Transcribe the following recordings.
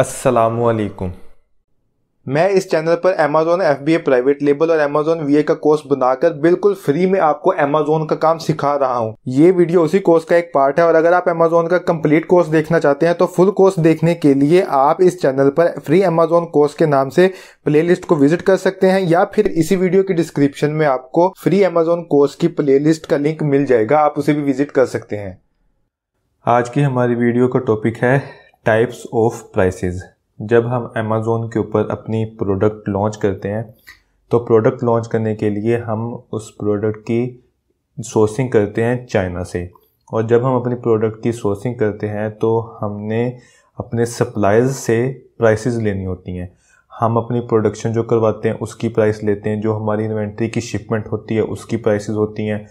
असलकुम मैं इस चैनल पर Amazon F B A private label और अमेजोन वी ए का कोर्स बनाकर बिल्कुल फ्री में आपको अमेजोन का काम सिखा रहा हूँ ये वीडियो उसी कोर्स का एक पार्ट है और अगर आप अमेजोन का कंप्लीट कोर्स देखना चाहते हैं तो फुल कोर्स देखने के लिए आप इस चैनल पर फ्री अमेजोन कोर्स के नाम से लिस्ट को विजिट कर सकते हैं या फिर इसी वीडियो के डिस्क्रिप्शन में आपको फ्री अमेजोन कोर्स की लिस्ट का लिंक मिल जाएगा आप उसे भी विजिट कर सकते हैं आज की हमारी वीडियो का टॉपिक है टाइप्स ऑफ प्राइसेस जब हम अमेज़ोन के ऊपर अपनी प्रोडक्ट लॉन्च करते हैं तो प्रोडक्ट लॉन्च करने के लिए हम उस प्रोडक्ट की सोर्सिंग करते हैं चाइना से और जब हम अपनी प्रोडक्ट की सोर्सिंग करते हैं तो हमने अपने सप्लायर्स से प्राइसेस लेनी होती हैं हम अपनी प्रोडक्शन जो करवाते हैं उसकी प्राइस लेते हैं जो हमारी इन्वेंट्री की शिपमेंट होती है उसकी प्राइसेस होती हैं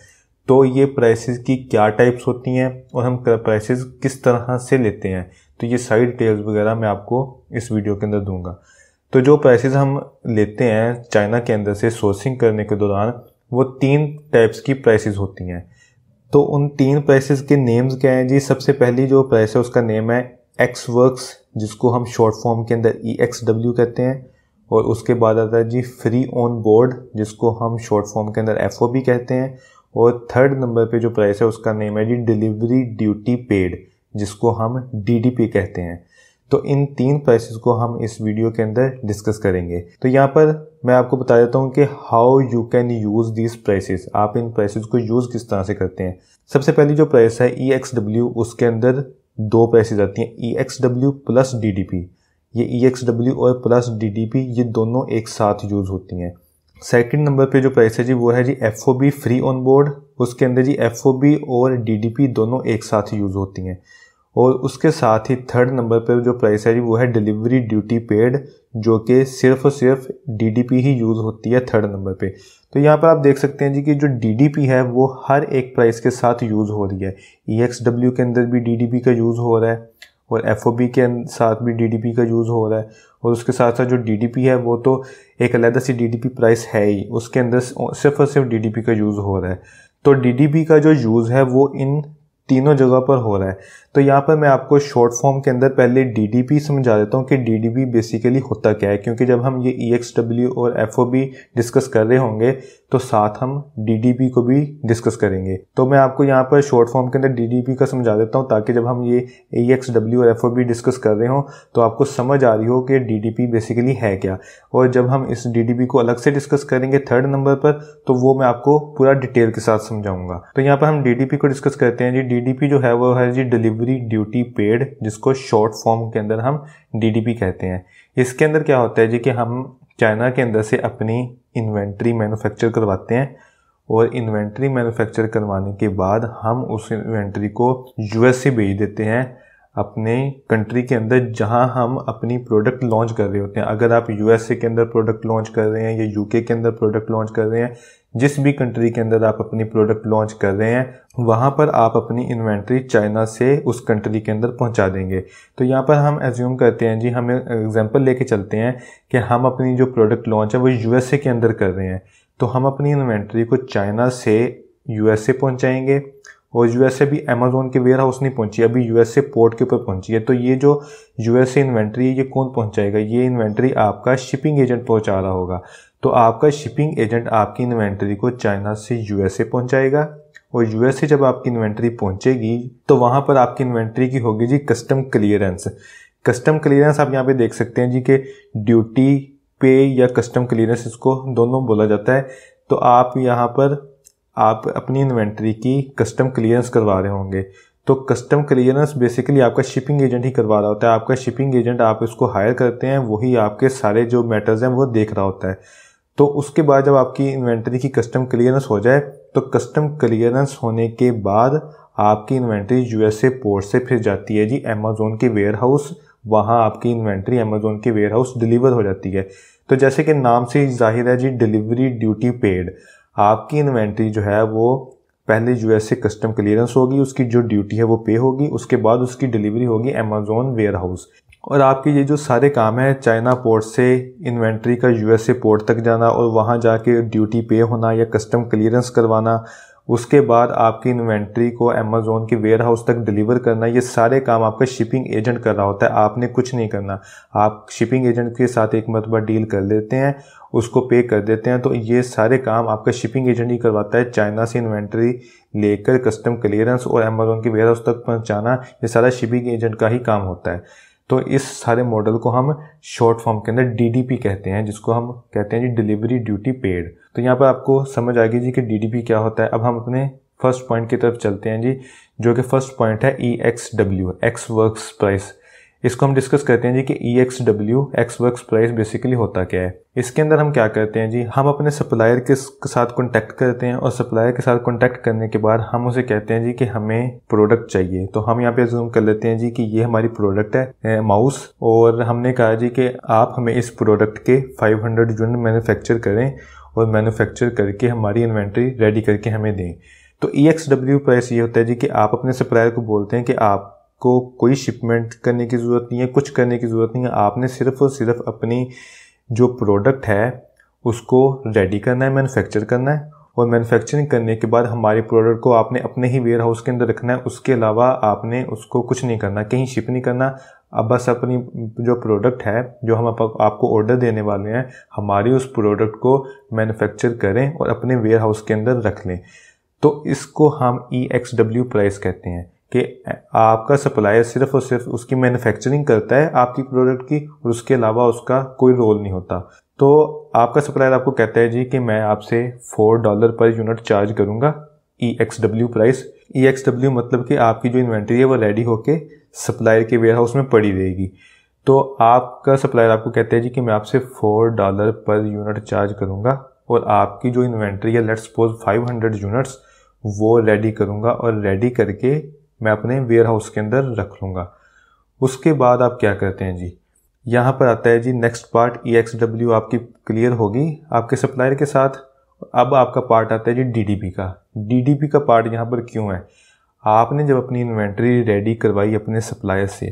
तो ये प्राइसेस की क्या टाइप्स होती हैं और हम प्राइसेस किस तरह से लेते हैं तो ये साइड टेल्स वगैरह मैं आपको इस वीडियो के अंदर दूंगा तो जो प्राइसेस हम लेते हैं चाइना के अंदर से सोर्सिंग करने के दौरान वो तीन टाइप्स की प्राइसेस होती हैं तो उन तीन प्राइसेस के नेम्स क्या हैं जी सबसे पहली जो प्राइस है उसका नेम है एक्स वर्क्स जिसको हम शॉर्ट फॉर्म के अंदर ई एक्स डब्ल्यू कहते हैं और उसके बाद आता है जी फ्री ऑन बोर्ड जिसको हम शॉर्ट फॉर्म के अंदर एफ ओ भी कहते हैं और थर्ड नंबर पे जो प्राइस है उसका नेम है जी डिलीवरी ड्यूटी पेड जिसको हम डी कहते हैं तो इन तीन प्राइसेस को हम इस वीडियो के अंदर डिस्कस करेंगे तो यहाँ पर मैं आपको बता देता हूँ कि how you can use these prices आप इन प्राइसेस को यूज़ किस तरह से करते हैं सबसे पहली जो प्राइस है ई एक्स डब्ल्यू उसके अंदर दो प्राइसेस आती हैं E X W plus D D P ये ई एक्स डब्ल्यू और प्लस डी डी पी ये दोनों एक साथ यूज़ होती हैं सेकेंड नंबर पर जो प्राइस है जी वो है जी F O B free on board उसके अंदर जी एफ ओ बी और डी डी पी दोनों एक साथ यूज़ होती हैं और उसके साथ ही थर्ड नंबर पर जो प्राइस है वो है डिलीवरी ड्यूटी पेड जो कि सिर्फ और सिर्फ डीडीपी ही यूज़ होती है थर्ड नंबर पे तो यहाँ पर आप देख सकते हैं जी कि जो डीडीपी है वो हर एक प्राइस के साथ यूज़ हो रही है ई e के अंदर भी डीडीपी का यूज़ हो रहा है और एफ के अं-, साथ भी डीडीपी का यूज़ हो रहा है और उसके साथ साथ जो डीडीपी है वो तो एक अलहदा सी डीडीपी प्राइस है ही उसके अंदर सिर्फ और सिर्फ डीडीपी का यूज़ हो रहा है तो डीडीपी का जो यूज़ है वो इन तीनों जगह पर हो रहा है तो यहाँ पर मैं आपको शॉर्ट फॉर्म के अंदर पहले डी समझा देता हूँ कि डी बेसिकली होता क्या है क्योंकि जब हम ये ई e और एफ डिस्कस कर रहे होंगे तो साथ हम डी को भी डिस्कस करेंगे तो मैं आपको यहाँ पर शॉर्ट फॉर्म के अंदर डी का समझा देता हूँ ताकि जब हम ये ई e और एफ डिस्कस कर रहे हों तो आपको समझ आ रही हो कि डी बेसिकली है क्या और जब हम इस डी को अलग से डिस्कस करेंगे थर्ड नंबर पर तो वो मैं आपको पूरा डिटेल के साथ समझाऊंगा तो यहाँ पर हम डी को डिस्कस करते हैं जी डी जो है वो है जी डिलीवरी ड्यूटी पेड जिसको शॉर्ट फॉर्म के अंदर हम डी कहते हैं इसके अंदर क्या होता है जी कि हम चाइना के अंदर से अपनी इन्वेंट्री मैन्युफैक्चर करवाते हैं और इन्वेंट्री मैन्युफैक्चर करवाने के बाद हम उस इन्वेंट्री को यूएस से भेज देते हैं अपने कंट्री के अंदर जहां हम अपनी प्रोडक्ट लॉन्च कर रहे होते हैं अगर आप यूएसए के अंदर प्रोडक्ट लॉन्च कर रहे हैं या यूके के अंदर प्रोडक्ट लॉन्च कर रहे हैं जिस भी कंट्री के अंदर आप अपनी प्रोडक्ट लॉन्च कर रहे हैं वहाँ पर आप अपनी इन्वेंट्री चाइना से उस कंट्री के अंदर पहुँचा देंगे तो यहाँ पर हम एज्यूम करते हैं जी हमें एग्जाम्पल लेके चलते हैं कि हम अपनी जो प्रोडक्ट लॉन्च है वो यूएसए के अंदर कर रहे हैं तो हम अपनी इन्वेंट्री को चाइना से यूएसए पहुँचाएंगे और यूएसए भी अमेजोन के वेयर हाउस नहीं पहुंची अभी यूएसए पोर्ट के ऊपर पहुंची है तो ये जो यूएसए इन्वेंट्री है ये कौन पहुंचाएगा ये इन्वेंट्री आपका शिपिंग एजेंट पहुंचा रहा होगा तो आपका शिपिंग एजेंट आपकी इन्वेंट्री को चाइना से यूएसए पहुंचाएगा और यूएसए जब आपकी इन्वेंट्री पहुंचेगी तो वहां पर आपकी इन्वेंट्री की होगी जी कस्टम क्लियरेंस कस्टम क्लियरेंस आप यहाँ पे देख सकते हैं जी के ड्यूटी पे या कस्टम क्लियरेंस इसको दोनों बोला जाता है तो आप यहाँ पर आप अपनी इन्वेंट्री की कस्टम क्लियरेंस करवा रहे होंगे तो कस्टम क्लियरेंस बेसिकली आपका शिपिंग एजेंट ही करवा रहा होता है आपका शिपिंग एजेंट आप इसको हायर करते हैं वही आपके सारे जो मैटर्स हैं वो देख रहा होता है तो उसके बाद जब आपकी इन्वेंट्री की कस्टम क्लियरेंस हो जाए तो कस्टम क्लियरेंस होने के बाद आपकी इन्वेंट्री यूएसए पोर्ट से फिर जाती है जी अमेजोन के वेयर हाउस वहाँ आपकी इन्वेंट्री अमेजोन के वेयर हाउस डिलीवर हो जाती है तो जैसे कि नाम से जाहिर है जी डिलीवरी ड्यूटी पेड आपकी इन्वेंट्री जो है वो पहले एस ए कस्टम क्लियरेंस होगी उसकी जो ड्यूटी है वो पे होगी उसके बाद उसकी डिलीवरी होगी अमेजोन वेयर हाउस और आपके ये जो सारे काम है चाइना पोर्ट से इन्वेंट्री का यूएसए पोर्ट तक जाना और वहाँ जाके ड्यूटी पे होना या कस्टम क्लियरेंस करवाना उसके बाद आपकी इन्वेंट्री को अमेज़ोन के वेयर हाउस तक डिलीवर करना ये सारे काम आपका शिपिंग एजेंट कर रहा होता है आपने कुछ नहीं करना आप शिपिंग एजेंट के साथ एक मरतबा डील कर लेते हैं उसको पे कर देते हैं तो ये सारे काम आपका शिपिंग एजेंट ही करवाता है चाइना से इन्वेंट्री लेकर कस्टम क्लियरेंस और अमेज़ोन के वेयर हाउस तक पहुँचाना ये सारा शिपिंग एजेंट का ही काम होता है तो इस सारे मॉडल को हम शॉर्ट फॉर्म के अंदर डी कहते हैं जिसको हम कहते हैं जी डिलीवरी ड्यूटी पेड तो यहाँ पर आपको समझ आएगी जी कि डी क्या होता है अब हम अपने फर्स्ट पॉइंट की तरफ चलते हैं जी जो कि फर्स्ट पॉइंट है E X W ex work price इसको हम डिस्कस करते हैं जी कि E X W ex work price basically होता क्या है इसके अंदर हम क्या करते हैं जी हम अपने सप्लायर के साथ कॉन्टैक्ट करते हैं और सप्लायर के साथ कॉन्टैक्ट करने के बाद हम उसे कहते हैं जी कि हमें प्रोडक्ट चाहिए तो हम यहाँ पे जूम कर लेते हैं जी कि ये हमारी प्रोडक्ट है माउस और हमने कहा जी कि आप हमें इस प्रोडक्ट के 500 यूनिट मैन्युफैक्चर करें और मैन्युफैक्चर करके हमारी इन्वेंट्री रेडी करके हमें दें तो ई एक्स डब्ल्यू प्राइस ये होता है जी कि आप अपने सप्लायर को बोलते हैं कि आपको कोई शिपमेंट करने की ज़रूरत नहीं है कुछ करने की ज़रूरत नहीं है आपने सिर्फ़ और सिर्फ अपनी जो प्रोडक्ट है उसको रेडी करना है मैनुफेक्चर करना है और मैनुफेक्चरिंग करने के बाद हमारे प्रोडक्ट को आपने अपने ही वेयर हाउस के अंदर रखना है उसके अलावा आपने उसको कुछ नहीं करना कहीं शिप नहीं करना अब बस अपनी जो प्रोडक्ट है जो हम आप, आपको ऑर्डर देने वाले हैं हमारी उस प्रोडक्ट को मैन्युफैक्चर करें और अपने वेयर हाउस के अंदर रख लें तो इसको हम ई एक्स डब्ल्यू प्राइस कहते हैं कि आपका सप्लायर सिर्फ और सिर्फ उसकी मैन्युफैक्चरिंग करता है आपकी प्रोडक्ट की और उसके अलावा उसका कोई रोल नहीं होता तो आपका सप्लायर आपको कहता है जी कि मैं आपसे four dollar per unit charge करूंगा E X W price E X W मतलब कि आपकी जो इन्वेंट्री है वो रेडी होके सप्लायर के वेयर हाउस में पड़ी रहेगी तो आपका सप्लायर आपको कहते हैं जी कि मैं आपसे four dollar per unit charge करूंगा और आपकी जो इन्वेंट्री है लेट्स सपोज 500 यूनिट्स वो रेडी करूंगा और रेडी करके मैं अपने वेयर हाउस के अंदर रख लूँगा उसके बाद आप क्या करते हैं जी यहाँ पर आता है जी next part E X W आपकी क्लियर होगी आपके सप्लायर के साथ अब आपका पार्ट आता है जी डी डी पी का डी डी पी का पार्ट यहाँ पर क्यों है आपने जब अपनी इन्वेंट्री रेडी करवाई अपने सप्लायर से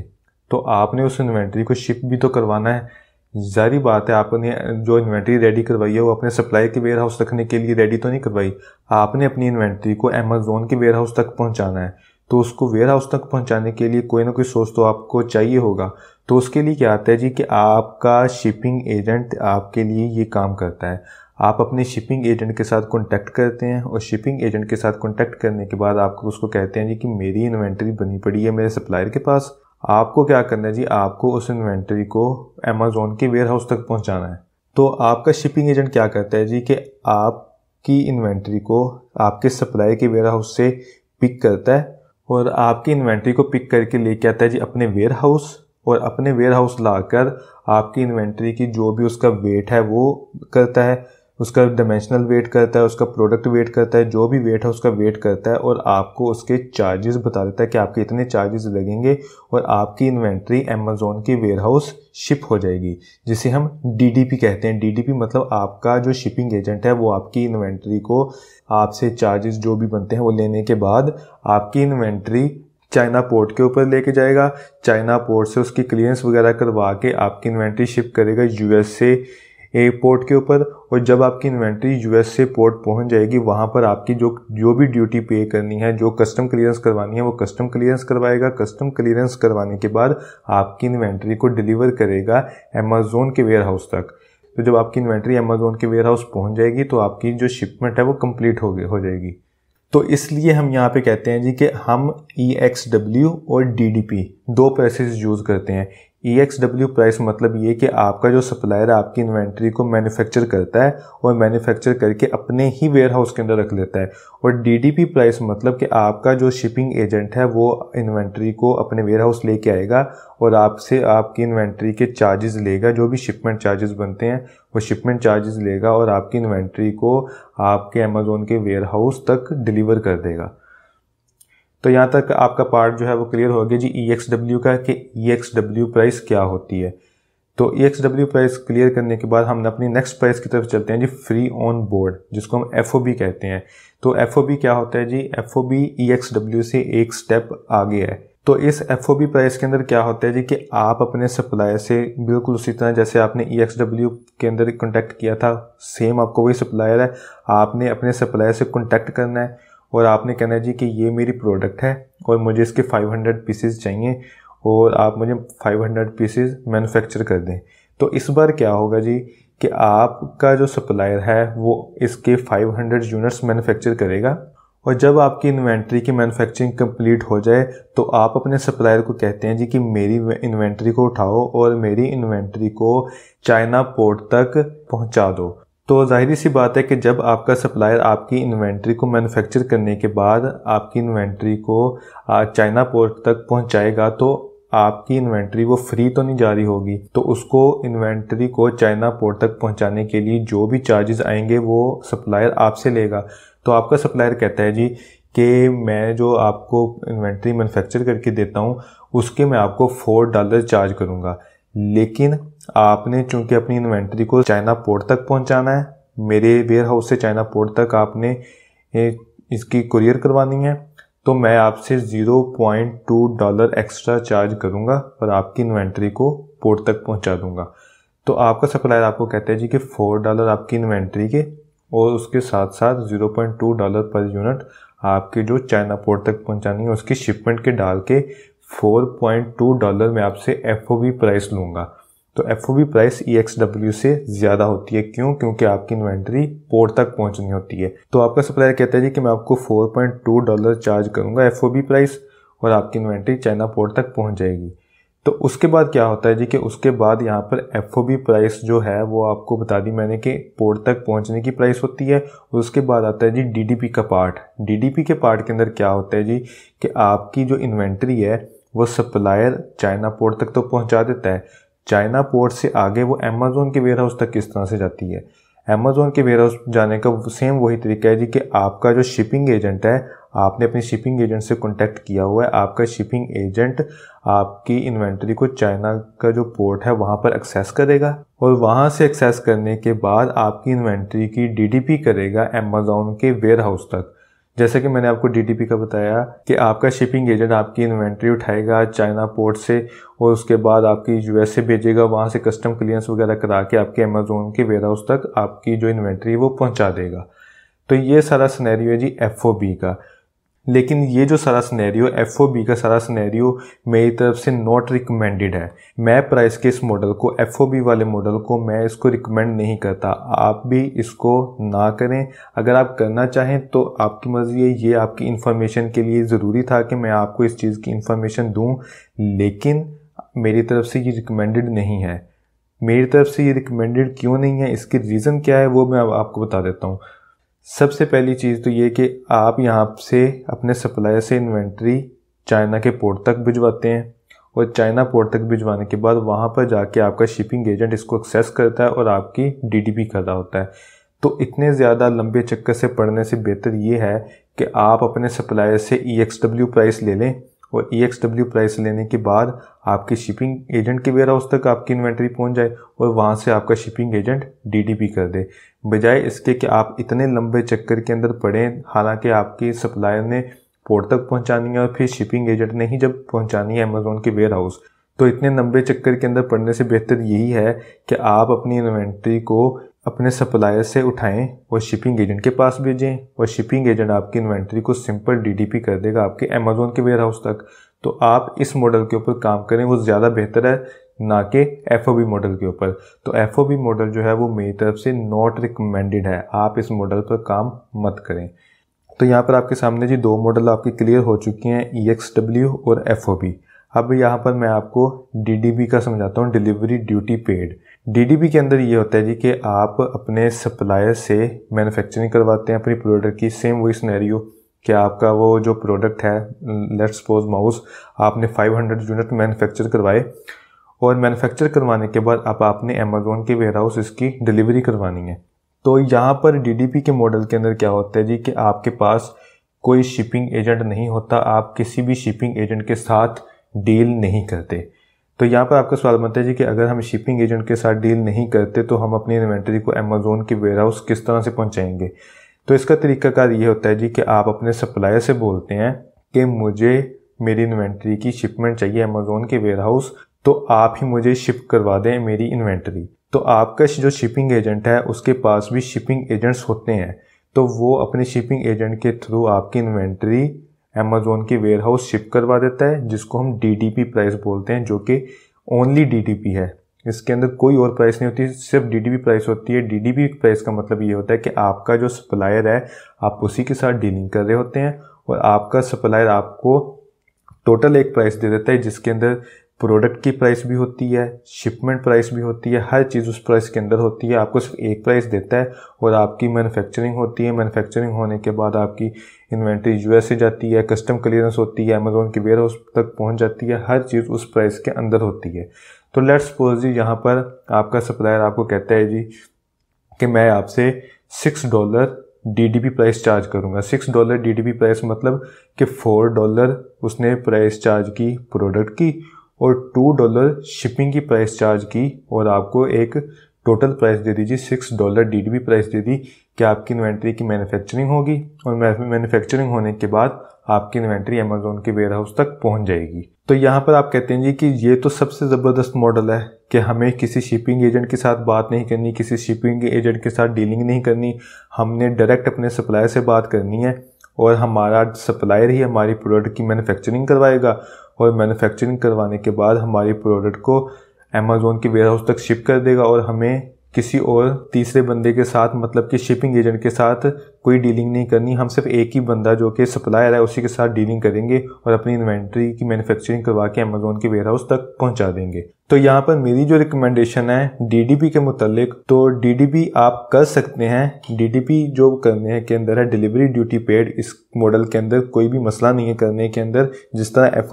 तो आपने उस इन्वेंट्री को शिप भी तो करवाना है जारी बात है आपने जो इन्वेंट्री रेडी करवाई है वो अपने सप्लाई के वेयर हाउस रखने के लिए रेडी तो नहीं करवाई आपने अपनी इन्वेंट्री को अमेजोन के वेयर हाउस तक पहुंचाना है तो उसको वेयर हाउस तक पहुंचाने के लिए कोई ना कोई सोर्स तो आपको चाहिए होगा तो उसके लिए क्या आता है जी कि आपका शिपिंग एजेंट आपके लिए ये काम करता है आप अपने शिपिंग एजेंट के साथ कॉन्टैक्ट करते हैं और शिपिंग एजेंट के साथ कॉन्टैक्ट करने के बाद आपको उसको कहते हैं जी कि मेरी इन्वेंट्री बनी पड़ी है मेरे सप्लायर के पास आपको क्या करना है जी आपको उस इन्वेंट्री को अमेज़ोन के वेयर हाउस तक पहुँचाना है तो आपका शिपिंग एजेंट क्या करता है जी कि आपकी इन्वेंट्री को आपके सप्लायर के वेयर हाउस से पिक करता है और आपकी इन्वेंट्री को पिक करके लेके आता है जी अपने वेयर हाउस और अपने वेयर हाउस ला कर आपकी इन्वेंट्री की जो भी उसका वेट है वो करता है उसका डायमेंशनल वेट करता है उसका प्रोडक्ट वेट करता है जो भी वेट है उसका वेट करता है और आपको उसके चार्जेस बता देता है कि आपके इतने चार्जेस लगेंगे और आपकी इन्वेंट्री अमेजोन की वेयर हाउस शिप हो जाएगी जिसे हम डीडीपी कहते हैं डीडीपी मतलब आपका जो शिपिंग एजेंट है वो आपकी इन्वेंट्री को आपसे चार्जेस जो भी बनते हैं वो लेने के बाद आपकी इन्वेंट्री चाइना पोर्ट के ऊपर लेके जाएगा चाइना पोर्ट से उसकी क्लियरेंस वगैरह करवा के आपकी इन्वेंट्री शिप करेगा यूएस से एयरपोर्ट के ऊपर और जब आपकी इन्वेंट्री यूएस से पोर्ट पहुंच जाएगी वहाँ पर आपकी जो जो भी ड्यूटी पे करनी है जो कस्टम क्लियरेंस करवानी है वो कस्टम क्लियरेंस करवाएगा कस्टम क्लियरेंस करवाने के बाद आपकी इन्वेंट्री को डिलीवर करेगा अमेजोन के वेयर हाउस तक तो जब आपकी इन्वेंट्री अमेजोन के वेयर हाउस पहुँच जाएगी तो आपकी जो शिपमेंट है वो कम्प्लीट हो हो जाएगी तो इसलिए हम यहाँ पे कहते हैं जी कि हम ई एक्स डब्ल्यू और डी डी पी दो प्रोसेस यूज़ करते हैं ई एक्स डब्ल्यू प्राइस मतलब ये कि आपका जो सप्लायर आपकी इन्वेंट्री को मैन्युफैक्चर करता है और मैन्युफैक्चर करके अपने ही वेयर हाउस के अंदर रख लेता है और डी डी पी प्राइस मतलब कि आपका जो शिपिंग एजेंट है वो इन्वेंट्री को अपने वेयर हाउस लेके आएगा और आपसे आपकी इन्वेंट्री के चार्जेस लेगा जो भी शिपमेंट चार्जेस बनते हैं वो शिपमेंट चार्जेस लेगा और आपकी इन्वेंट्री को आपके अमेज़ोन के वेयर हाउस तक डिलीवर कर देगा तो यहाँ तक आपका पार्ट जो है वो क्लियर हो गया जी ई एक्स डब्ल्यू का कि ई एक्स डब्ल्यू प्राइस क्या होती है तो E X W price clear करने के बाद हम अपनी नेक्स्ट प्राइस की तरफ चलते हैं जी फ्री ऑन बोर्ड जिसको हम एफ ओ बी कहते हैं तो एफ ओ बी क्या होता है जी F O B E X W से एक स्टेप आगे है तो इस एफ ओ बी प्राइस के अंदर क्या होता है जी कि आप अपने सप्लायर से बिल्कुल उसी तरह जैसे आपने ई एक्स डब्ल्यू के अंदर कॉन्टैक्ट किया था सेम आपको वही सप्लायर है आपने अपने सप्लायर से कॉन्टैक्ट करना है और आपने कहना है जी कि ये मेरी प्रोडक्ट है और मुझे इसके 500 पीसेज चाहिए और आप मुझे 500 पीसेज मैन्युफैक्चर कर दें तो इस बार क्या होगा जी कि आपका जो सप्लायर है वो इसके 500 यूनिट्स मैन्युफैक्चर करेगा और जब आपकी इन्वेंट्री की मैन्युफैक्चरिंग कंप्लीट हो जाए तो आप अपने सप्लायर को कहते हैं जी कि मेरी इन्वेंट्री को उठाओ और मेरी इन्वेंट्री को चाइना पोर्ट तक पहुंचा दो तो जाहिर सी बात है कि जब आपका सप्लायर आपकी इन्वेंट्री को मैन्युफैक्चर करने के बाद आपकी इन्वेंट्री को चाइना पोर्ट तक पहुंचाएगा तो आपकी इन्वेंट्री वो फ्री तो नहीं जारी होगी तो उसको इन्वेंट्री को चाइना पोर्ट तक पहुंचाने के लिए जो भी चार्जेस आएंगे वो सप्लायर आपसे लेगा तो आपका सप्लायर कहता है जी कि मैं जो आपको इन्वेंट्री मैन्युफैक्चर करके देता हूँ उसके मैं आपको फोर डॉलर चार्ज करूँगा लेकिन आपने चूंकि अपनी इन्वेंट्री को चाइना पोर्ट तक पहुंचाना है मेरे वेयर हाउस से चाइना पोर्ट तक आपने इसकी कुरियर करवानी है तो मैं आपसे zero point two dollar extra charge करूंगा और आपकी इन्वेंट्री को पोर्ट तक पहुँचा दूंगा तो आपका सप्लायर आपको कहते हैं जी कि फोर डॉलर आपकी इन्वेंट्री के और उसके साथ साथ zero point two dollar per unit आपके जो चाइना पोर्ट तक पहुँचानी है उसकी शिपमेंट के डाल के फोर पॉइंट टू डॉलर में आपसे एफ प्राइस लूँगा तो एफ प्राइस ई से ज़्यादा होती है क्यों क्योंकि आपकी इन्वेंट्री पोर्ट तक पहुंचनी होती है तो आपका सप्लायर कहता है जी कि मैं आपको 4.2 डॉलर चार्ज करूंगा एफ प्राइस और आपकी इन्वेंट्री चाइना पोर्ट तक पहुंच जाएगी तो उसके बाद क्या होता है जी कि उसके बाद यहाँ पर एफ प्राइस जो है वो आपको बता दी मैंने कि पोर्ट तक पहुँचने की प्राइस होती है और उसके बाद आता है जी डी का पार्ट डी के पार्ट के अंदर क्या होता है जी कि आपकी जो इन्वेंट्री है वो सप्लायर चाइना पोर्ट तक तो पहुँचा देता है चाइना पोर्ट से आगे वो अमेजोन के वेयर हाउस तक किस तरह से जाती है अमेजोन के वेयर हाउस जाने का सेम वही तरीका है जी कि आपका जो शिपिंग एजेंट है आपने अपनी शिपिंग एजेंट से कॉन्टैक्ट किया हुआ है आपका शिपिंग एजेंट आपकी इन्वेंटरी को चाइना का जो पोर्ट है वहाँ पर एक्सेस करेगा और वहाँ से एक्सेस करने के बाद आपकी इन्वेंटरी की डीडीपी करेगा अमेजोन के वेयर हाउस तक जैसे कि मैंने आपको डी का बताया कि आपका शिपिंग एजेंट आपकी इन्वेंट्री उठाएगा चाइना पोर्ट से और उसके बाद आपकी यूएस से भेजेगा वहाँ से कस्टम क्लियरेंस वगैरह करा के आपके अमेज़ोन के वेयर हाउस तक आपकी जो इन्वेंट्री वो पहुँचा देगा तो ये सारा सिनेरियो है जी एफ का लेकिन ये जो सारा स्नैरियो एफ का सारा स्नैरियो मेरी तरफ से नॉट रिकमेंडेड है मैं प्राइस के इस मॉडल को एफ वाले मॉडल को मैं इसको रिकमेंड नहीं करता आप भी इसको ना करें अगर आप करना चाहें तो आपकी मर्ज़ी है ये आपकी इन्फॉर्मेशन के लिए ज़रूरी था कि मैं आपको इस चीज़ की इन्फॉर्मेशन दूँ लेकिन मेरी तरफ से ये रिकमेंडेड नहीं है मेरी तरफ से ये रिकमेंडेड क्यों नहीं है इसके रीज़न क्या है वो मैं आपको बता देता हूँ सबसे पहली चीज़ तो ये कि आप यहाँ से अपने सप्लायर से इन्वेंट्री चाइना के पोर्ट तक भिजवाते हैं और चाइना पोर्ट तक भिजवाने के बाद वहाँ पर जाके आपका शिपिंग एजेंट इसको एक्सेस करता है और आपकी डीडीपी कर रहा होता है तो इतने ज़्यादा लंबे चक्कर से पड़ने से बेहतर ये है कि आप अपने सप्लायर से ई e प्राइस ले लें और ई एक्स डब्ल्यू प्राइस लेने के बाद आपके शिपिंग एजेंट के वेयर हाउस तक आपकी इन्वेंट्री पहुंच जाए और वहाँ से आपका शिपिंग एजेंट डीडीपी कर दे बजाय इसके कि आप इतने लंबे चक्कर के अंदर पड़े हालांकि आपकी सप्लायर ने पोर्ट तक पहुँचानी है और फिर शिपिंग एजेंट ने ही जब पहुँचानी है अमेज़ोन के वेयर हाउस तो इतने लंबे चक्कर के अंदर पड़ने से बेहतर यही है कि आप अपनी इन्वेंट्री को अपने सप्लायर से उठाएं और शिपिंग एजेंट के पास भेजें और शिपिंग एजेंट आपकी इन्वेंट्री को सिंपल डीडीपी कर देगा आपके अमेजोन के वेयर हाउस तक तो आप इस मॉडल के ऊपर काम करें वो ज़्यादा बेहतर है ना कि एफ मॉडल के ऊपर तो एफ मॉडल जो है वो मेरी तरफ से नॉट रिकमेंडेड है आप इस मॉडल पर काम मत करें तो यहाँ पर आपके सामने जी दो मॉडल आपकी क्लियर हो चुकी हैं ई एक्स डब्ल्यू और एफ अब यहाँ पर मैं आपको डी डी का समझाता हूँ डिलीवरी ड्यूटी पेड डीडीपी के अंदर ये होता है जी कि आप अपने सप्लायर से मैन्युफैक्चरिंग करवाते हैं अपनी प्रोडक्ट की सेम वही स्नैरियो कि आपका वो जो प्रोडक्ट है लेट्स सपोज माउस आपने 500 यूनिट मैन्युफैक्चर करवाए और मैन्युफैक्चर करवाने के बाद आप आपने अमेजोन के वेयर हाउस इसकी डिलीवरी करवानी है तो यहाँ पर डी के मॉडल के अंदर क्या होता है जी कि आपके पास कोई शिपिंग एजेंट नहीं होता आप किसी भी शिपिंग एजेंट के साथ डील नहीं करते तो यहाँ पर आपका सवाल बनता है जी कि अगर हम शिपिंग एजेंट के साथ डील नहीं करते तो हम अपनी इन्वेंट्री को अमेजोन की वेयरहाउस किस तरह से पहुँचाएंगे तो इसका तरीकाकार ये होता है जी कि आप अपने सप्लायर से बोलते हैं कि मुझे मेरी इन्वेंट्री की शिपमेंट चाहिए अमेजोन के वेयरहाउस तो आप ही मुझे शिप करवा दें मेरी इन्वेंट्री तो आपका जो शिपिंग एजेंट है उसके पास भी शिपिंग एजेंट्स होते हैं तो वो अपने शिपिंग एजेंट के थ्रू आपकी इन्वेंट्री अमेजोन की वेयरहाउस शिप करवा देता है जिसको हम डी प्राइस बोलते हैं जो कि ओनली डी है इसके अंदर कोई और प्राइस नहीं होती सिर्फ डी प्राइस होती है डी प्राइस का मतलब ये होता है कि आपका जो सप्लायर है आप उसी के साथ डीलिंग कर रहे होते हैं और आपका सप्लायर आपको टोटल एक प्राइस दे देता है जिसके अंदर प्रोडक्ट की प्राइस भी होती है शिपमेंट प्राइस भी होती है हर चीज़ उस प्राइस के अंदर होती है आपको सिर्फ एक प्राइस देता है और आपकी मैन्युफैक्चरिंग होती है मैन्युफैक्चरिंग होने के बाद आपकी इन्वेंट्री एस ए जाती है कस्टम क्लियरेंस होती है अमेजोन की वेयर हाउस तक पहुंच जाती है हर चीज़ उस प्राइस के अंदर होती है तो लेट्स सपोज जी यहाँ पर आपका सप्लायर आपको कहता है जी कि मैं आपसे six dollar D price charge करूँगा सिक्स डॉलर डी प्राइस मतलब कि फोर डॉलर उसने प्राइस चार्ज की प्रोडक्ट की और टू डॉलर शिपिंग की प्राइस चार्ज की और आपको एक टोटल प्राइस दे दीजिए सिक्स डॉलर डी प्राइस दे दी कि आपकी इन्वेंट्री की मैन्युफैक्चरिंग होगी और मैन्युफैक्चरिंग होने के बाद आपकी इन्वेंट्री अमेजोन के वेयर हाउस तक पहुंच जाएगी तो यहाँ पर आप कहते हैं जी कि ये तो सबसे ज़बरदस्त मॉडल है कि हमें किसी शिपिंग एजेंट के साथ बात नहीं करनी किसी शिपिंग एजेंट के साथ डीलिंग नहीं करनी हमने डायरेक्ट अपने सप्लायर से बात करनी है और हमारा सप्लायर ही हमारी प्रोडक्ट की मैन्युफैक्चरिंग करवाएगा और मैन्युफैक्चरिंग करवाने के बाद हमारी प्रोडक्ट को अमेज़ोन के वेयर हाउस तक शिप कर देगा और हमें किसी और तीसरे बंदे के साथ मतलब कि शिपिंग एजेंट के साथ कोई डीलिंग नहीं करनी हम सिर्फ एक ही बंदा जो कि सप्लायर है उसी के साथ डीलिंग करेंगे और अपनी इन्वेंट्री की मैन्युफैक्चरिंग करवा के अमेजोन के वेयर हाउस तक पहुंचा देंगे तो यहाँ पर मेरी जो रिकमेंडेशन है डीडीपी के मुतालिक तो डीडीपी आप कर सकते हैं डीडीपी जो करने के अंदर है डिलीवरी ड्यूटी पेड इस मॉडल के अंदर कोई भी मसला नहीं है करने के अंदर जिस तरह एफ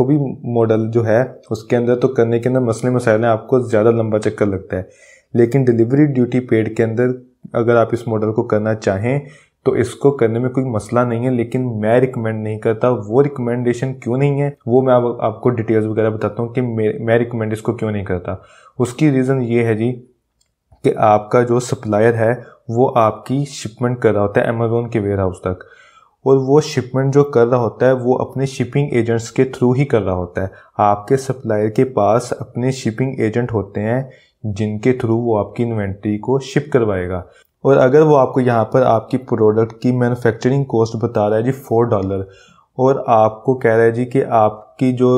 मॉडल जो है उसके अंदर तो करने के अंदर मसले मसाइल आपको ज़्यादा लंबा चक्कर लगता है लेकिन डिलीवरी ड्यूटी पेड के अंदर अगर आप इस मॉडल को करना चाहें तो इसको करने में कोई मसला नहीं है लेकिन मैं रिकमेंड नहीं करता वो रिकमेंडेशन क्यों नहीं है वो मैं आप, आपको डिटेल्स वगैरह बताता हूँ कि मैं रिकमेंड इसको क्यों नहीं करता उसकी रीज़न ये है जी कि आपका जो सप्लायर है वो आपकी शिपमेंट कर रहा होता है अमेजोन के वेयर हाउस तक और वो शिपमेंट जो कर रहा होता है वो अपने शिपिंग एजेंट्स के थ्रू ही कर रहा होता है आपके सप्लायर के पास अपने शिपिंग एजेंट होते हैं जिनके थ्रू वो आपकी इन्वेंट्री को शिप करवाएगा और अगर वो आपको यहाँ पर आपकी प्रोडक्ट की मैन्युफैक्चरिंग कॉस्ट बता रहा है जी फोर डॉलर और आपको कह रहा है जी कि आपकी जो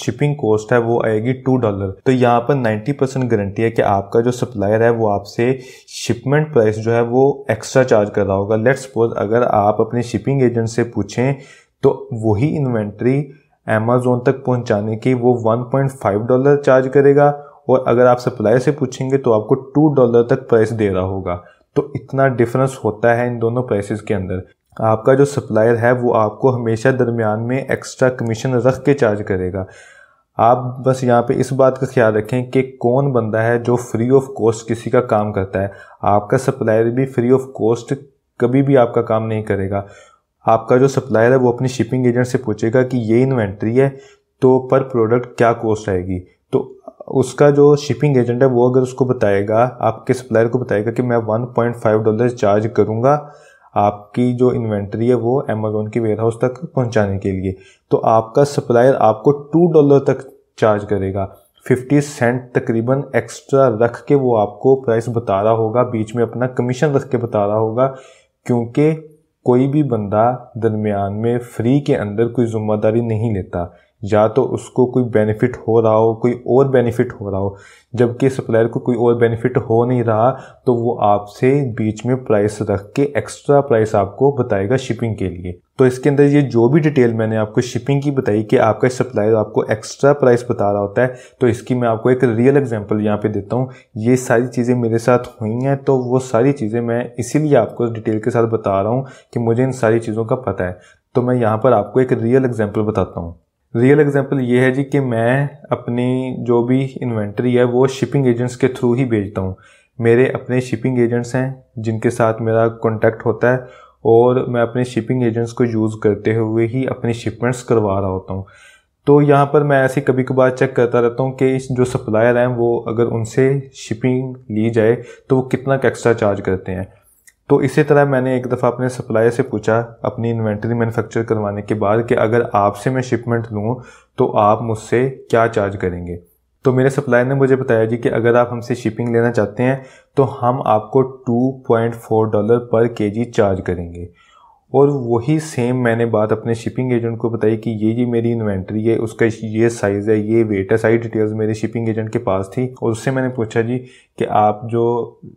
शिपिंग कॉस्ट है वो आएगी टू डॉलर तो यहाँ पर नाइन्टी परसेंट गारंटी है कि आपका जो सप्लायर है वो आपसे शिपमेंट प्राइस जो है वो एक्स्ट्रा चार्ज कर रहा होगा लेट्स सपोज अगर आप अपने शिपिंग एजेंट से पूछें तो वही इन्वेंट्री अमेजोन तक पहुँचाने की वो 1.5 डॉलर चार्ज करेगा और अगर आप सप्लायर से पूछेंगे तो आपको टू डॉलर तक प्राइस दे रहा होगा तो इतना डिफरेंस होता है इन दोनों प्राइसेस के अंदर आपका जो सप्लायर है वो आपको हमेशा दरमियान में एक्स्ट्रा कमीशन रख के चार्ज करेगा आप बस यहाँ पे इस बात का ख्याल रखें कि कौन बंदा है जो फ्री ऑफ कॉस्ट किसी का काम करता है आपका सप्लायर भी फ्री ऑफ कॉस्ट कभी भी आपका काम नहीं करेगा आपका जो सप्लायर है वो अपनी शिपिंग एजेंट से पूछेगा कि ये इन्वेंट्री है तो पर प्रोडक्ट क्या कॉस्ट आएगी उसका जो शिपिंग एजेंट है वो अगर उसको बताएगा आपके सप्लायर को बताएगा कि मैं 1.5 डॉलर चार्ज करूंगा आपकी जो इन्वेंट्री है वो अमेजोन की वेयर हाउस तक पहुँचाने के लिए तो आपका सप्लायर आपको टू डॉलर तक चार्ज करेगा फिफ्टी सेंट तकरीबन एक्स्ट्रा रख के वो आपको प्राइस बता रहा होगा बीच में अपना कमीशन रख के बता रहा होगा क्योंकि कोई भी बंदा दरमियान में फ्री के अंदर कोई जिम्मेदारी नहीं लेता या तो उसको कोई बेनिफिट हो रहा हो कोई और बेनिफिट हो रहा हो जबकि सप्लायर को कोई और बेनिफिट हो नहीं रहा तो वो आपसे बीच में प्राइस रख के एक्स्ट्रा प्राइस आपको बताएगा शिपिंग के लिए तो इसके अंदर ये जो भी डिटेल मैंने आपको शिपिंग की बताई कि आपका सप्लायर आपको एक्स्ट्रा प्राइस बता रहा होता है तो इसकी मैं आपको एक रियल एग्जाम्पल यहाँ पे देता हूँ ये सारी चीज़ें मेरे साथ हुई हैं तो वो सारी चीज़ें मैं इसीलिए आपको डिटेल के साथ बता रहा हूँ कि मुझे इन सारी चीज़ों का पता है तो मैं यहाँ पर आपको एक रियल एग्जाम्पल बताता हूँ रियल एग्जांपल ये है जी कि मैं अपनी जो भी इन्वेंट्री है वो शिपिंग एजेंट्स के थ्रू ही भेजता हूँ मेरे अपने शिपिंग एजेंट्स हैं जिनके साथ मेरा कॉन्टैक्ट होता है और मैं अपने शिपिंग एजेंट्स को यूज़ करते हुए ही अपनी शिपमेंट्स करवा रहा होता हूँ तो यहाँ पर मैं ऐसे कभी कभार चेक करता रहता हूँ कि जो सप्लायर हैं वो अगर उनसे शिपिंग ली जाए तो वो कितना एक्स्ट्रा चार्ज करते हैं तो इसी तरह मैंने एक दफ़ा अपने सप्लायर से पूछा अपनी इन्वेंट्री मैन्युफैक्चर करवाने के बाद कि अगर आपसे मैं शिपमेंट लूँ तो आप मुझसे क्या चार्ज करेंगे तो मेरे सप्लायर ने मुझे बताया जी कि अगर आप हमसे शिपिंग लेना चाहते हैं तो हम आपको 2.4 डॉलर पर केजी चार्ज करेंगे और वही सेम मैंने बात अपने शिपिंग एजेंट को बताई कि ये जी मेरी इन्वेंट्री है उसका ये साइज़ है ये वेट है सारी डिटेल्स मेरे शिपिंग एजेंट के पास थी और उससे मैंने पूछा जी कि आप जो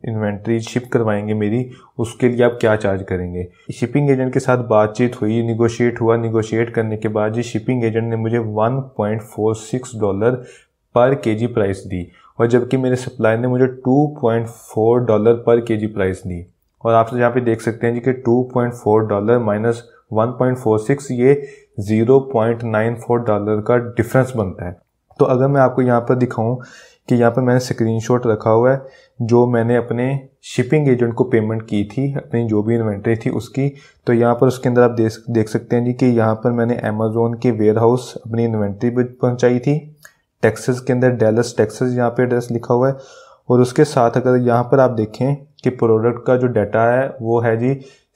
इन्वेंट्री शिप करवाएंगे मेरी उसके लिए आप क्या चार्ज करेंगे शिपिंग एजेंट के साथ बातचीत हुई निगोशिएट हुआ निगोशिएट करने के बाद जी शिपिंग एजेंट ने मुझे 1.46 डॉलर पर के प्राइस दी और जबकि मेरे सप्लायर ने मुझे 2.4 डॉलर पर के प्राइस दी और आप यहाँ पे देख सकते हैं जी कि 2.4 डॉलर माइनस 1.46 ये 0.94 डॉलर का डिफरेंस बनता है तो अगर मैं आपको यहाँ पर दिखाऊं कि यहाँ पर मैंने स्क्रीनशॉट रखा हुआ है जो मैंने अपने शिपिंग एजेंट को पेमेंट की थी अपनी जो भी इन्वेंट्री थी उसकी तो यहाँ पर उसके अंदर आप देख देख सकते हैं जी कि यहाँ पर मैंने अमेजोन के वेयर हाउस अपनी इन्वेंट्री पहुँचाई थी टेक्सस के अंदर डेलस टेक्सस यहाँ पे एड्रेस लिखा हुआ है और उसके साथ अगर यहाँ पर आप देखें कि प्रोडक्ट का जो डाटा है वो है जी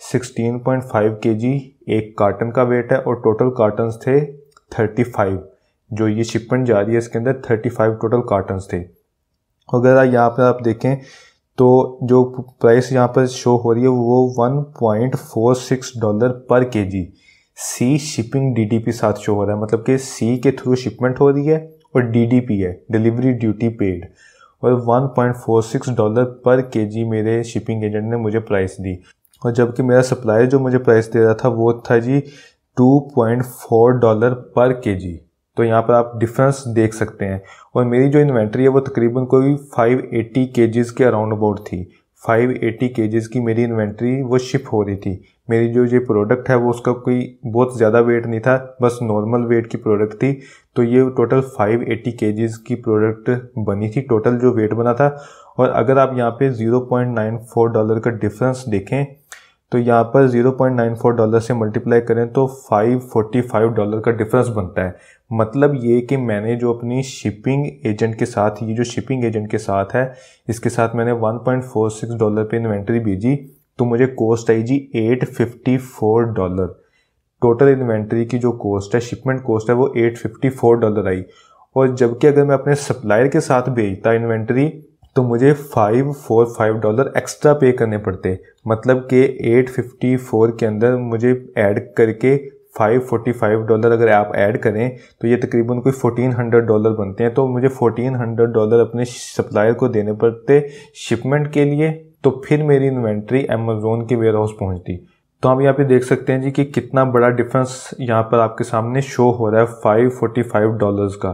16.5 केजी एक कार्टन का वेट है और टोटल कार्टन्स थे 35 जो ये शिपमेंट जा रही है इसके अंदर 35 टोटल कार्टन्स थे अगर यहाँ पर आप देखें तो जो प्राइस यहाँ पर शो हो रही है वो 1.46 डॉलर पर केजी सी शिपिंग डीडीपी साथ शो हो रहा है मतलब कि सी के थ्रू शिपमेंट हो रही है और डीडीपी है डिलीवरी ड्यूटी पेड और 1.46 डॉलर पर केजी मेरे शिपिंग एजेंट ने मुझे प्राइस दी और जबकि मेरा सप्लायर जो मुझे प्राइस दे रहा था वो था जी 2.4 डॉलर पर केजी तो यहाँ पर आप डिफरेंस देख सकते हैं और मेरी जो इन्वेंट्री है वो तकरीबन कोई 580 एटी के के अराउंड अबाउट थी 580 के की मेरी इन्वेंट्री वो शिप हो रही थी मेरी जो ये प्रोडक्ट है वो उसका कोई बहुत ज़्यादा वेट नहीं था बस नॉर्मल वेट की प्रोडक्ट थी तो ये टोटल 580 एट्टी की प्रोडक्ट बनी थी टोटल जो वेट बना था और अगर आप यहाँ पे 0.94 डॉलर का डिफरेंस देखें तो यहाँ पर 0.94 डॉलर से मल्टीप्लाई करें तो 545 डॉलर का डिफरेंस बनता है मतलब ये कि मैंने जो अपनी शिपिंग एजेंट के साथ ये जो शिपिंग एजेंट के साथ है इसके साथ मैंने 1.46 डॉलर पे इन्वेंट्री भेजी तो मुझे कॉस्ट आई जी एट डॉलर टोटल इन्वेंट्री की जो कॉस्ट है शिपमेंट कॉस्ट है वो 854 डॉलर आई और जबकि अगर मैं अपने सप्लायर के साथ भेजता इन्वेंट्री तो मुझे five four five dollar extra pay करने पड़ते मतलब कि 854 के अंदर मुझे ऐड करके 545 डॉलर अगर आप ऐड करें तो ये तकरीबन कोई 1400 डॉलर बनते हैं तो मुझे 1400 डॉलर अपने सप्लायर को देने पड़ते शिपमेंट के लिए तो फिर मेरी इन्वेंट्री अमेजोन के वेयर हाउस पहुँचती तो हम यहाँ पे देख सकते हैं जी कि कितना बड़ा डिफरेंस यहाँ पर आपके सामने शो हो रहा है फाइव फोर्टी फाइव डॉलर्स का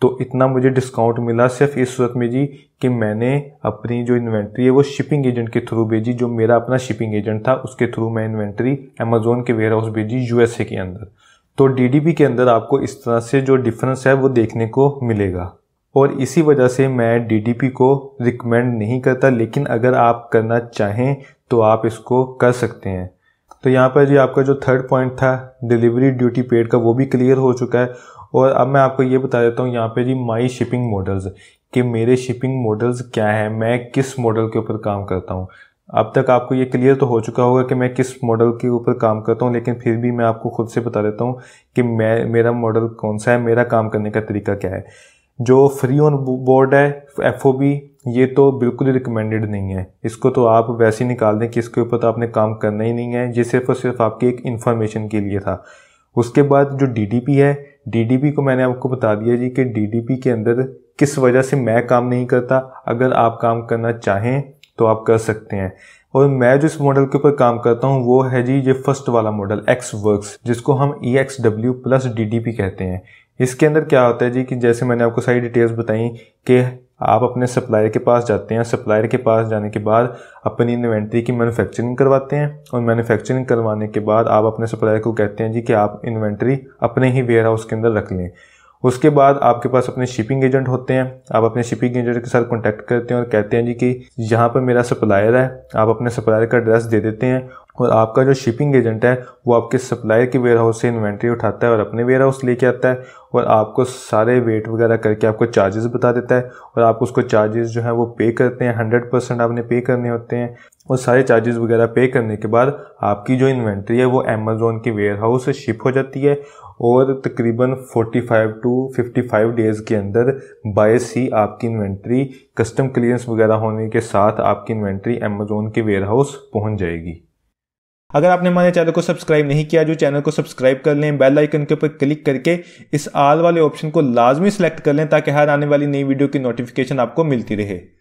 तो इतना मुझे डिस्काउंट मिला सिर्फ इस सूरत में जी कि मैंने अपनी जो इन्वेंट्री है वो शिपिंग एजेंट के थ्रू भेजी जो मेरा अपना शिपिंग एजेंट था उसके थ्रू मैं इन्वेंट्री अमेजोन के वेयर हाउस भेजी यूएसए के अंदर तो डी के अंदर आपको इस तरह से जो डिफरेंस है वो देखने को मिलेगा और इसी वजह से मैं डी को रिकमेंड नहीं करता लेकिन अगर आप करना चाहें तो आप इसको कर सकते हैं तो यहाँ पर जी आपका जो थर्ड पॉइंट था डिलीवरी ड्यूटी पेड का वो भी क्लियर हो चुका है और अब मैं आपको ये बता देता हूँ यहाँ पे जी माई शिपिंग मॉडल्स कि मेरे शिपिंग मॉडल्स क्या हैं मैं किस मॉडल के ऊपर काम करता हूँ अब तक आपको ये क्लियर तो हो चुका होगा कि मैं किस मॉडल के ऊपर काम करता हूँ लेकिन फिर भी मैं आपको खुद से बता देता हूँ कि मैं मेरा मॉडल कौन सा है मेरा काम करने का तरीका क्या है जो फ्री ऑन बोर्ड है एफ ये तो बिल्कुल ही रिकमेंडेड नहीं है इसको तो आप वैसे ही निकाल दें कि इसके ऊपर तो आपने काम करना ही नहीं है ये सिर्फ और सिर्फ आपकी एक इन्फॉर्मेशन के लिए था उसके बाद जो डी है डी को मैंने आपको बता दिया जी कि डी के अंदर किस वजह से मैं काम नहीं करता अगर आप काम करना चाहें तो आप कर सकते हैं और मैं जो इस मॉडल के ऊपर काम करता हूँ वो है जी ये फर्स्ट वाला मॉडल एक्स वर्क्स जिसको हम E X W plus D कहते हैं इसके अंदर क्या होता है जी कि जैसे मैंने आपको सारी डिटेल्स बताई कि आप अपने सप्लायर के पास जाते हैं सप्लायर के पास जाने के बाद अपनी इन्वेंट्री की मैन्युफैक्चरिंग करवाते हैं और मैन्युफैक्चरिंग करवाने के बाद आप अपने सप्लायर को कहते हैं जी कि आप इन्वेंट्री अपने ही वेयर हाउस के अंदर रख लें उसके बाद आपके पास अपने शिपिंग एजेंट होते हैं आप अपने शिपिंग एजेंट के साथ कॉन्टैक्ट करते हैं और कहते हैं जी कि यहाँ पर मेरा सप्लायर है आप अपने सप्लायर का एड्रेस दे देते हैं और आपका जो शिपिंग एजेंट है वो आपके सप्लायर के वेयर हाउस से इन्वेंट्री उठाता है और अपने वेयर हाउस लेके आता है और आपको सारे वेट वगैरह करके आपको चार्जेस बता देता है और आप उसको चार्जेस जो है वो पे करते हैं हंड्रेड परसेंट आपने पे करने होते हैं और सारे चार्जेस वगैरह पे करने के बाद आपकी जो इन्वेंट्री है वो अमेज़ोन के वेयर हाउस से शिप हो जाती है और तकरीबन 45 टू 55 डेज़ के अंदर बाय सी आपकी इन्वेंट्री कस्टम क्लियरेंस वगैरह होने के साथ आपकी इन्वेंट्री अमेज़ोन के वेयर हाउस पहुँच जाएगी अगर आपने हमारे चैनल को सब्सक्राइब नहीं किया जो चैनल को सब्सक्राइब कर लें बेल आइकन के ऊपर क्लिक करके इस आल वाले ऑप्शन को लाजमी सेलेक्ट कर लें ताकि हर आने वाली नई वीडियो की नोटिफिकेशन आपको मिलती रहे